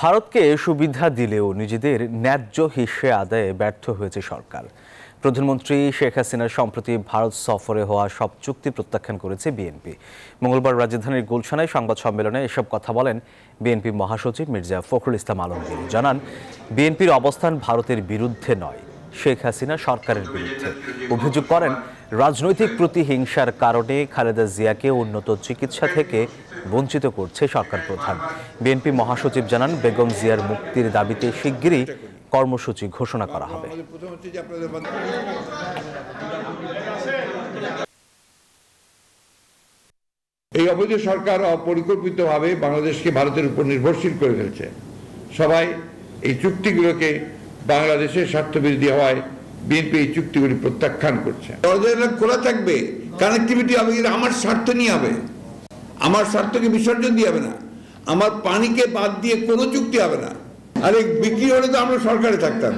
ভারতকে সুবিধা দিলেও নিজেদের ন্যায্য হিসে আদায়ে ব্যর্থ হয়েছে সরকার প্রধানমন্ত্রী শেখ হাসিনার সম্প্রতি ভারত সফরে হওয়া সব চুক্তি প্রত্যাখ্যান করেছে বিএনপি মঙ্গলবার রাজধানীর গুলশানায় সংবাদ সম্মেলনে এসব কথা বলেন বিএনপি মহাসচিব মির্জা ফখরুল ইসলাম আলমগীর জানান বিএনপির অবস্থান ভারতের বিরুদ্ধে নয় শেখ হাসিনা সরকারের বিরুদ্ধে অভিযোগ করেন রাজনৈতিক প্রতিহিংসার কারণে খালেদা জিয়াকে উন্নত চিকিৎসা থেকে বঞ্চিত করছে সরকার প্রধান বিএনপি মহাসচিব জানান বেগম জিয়ার মুক্তির দাবিতে শিগগিরই কর্মসূচি ঘোষণা করা হবে এই অবৈধ সরকার অপরিকল্পিতভাবে বাংলাদেশকে ভারতের উপর নির্ভরশীল করে ফেলছে সবাই এই চুক্তিগুলোকে বাংলাদেশের স্বার্থ স্বার্থবিরোধী হওয়ায় বিএনপি এই চুক্তিগুলি প্রত্যাখ্যান করছে খোলা থাকবে কানেক্টিভিটি হবে কিন্তু আমার স্বার্থ নিয়ে হবে আমার স্বার্থকে বিসর্জন দিয়ে হবে না আমার পানিকে বাদ দিয়ে কোনো চুক্তি হবে না আরে বিক্রি হলে তো আমরা সরকারে থাকতাম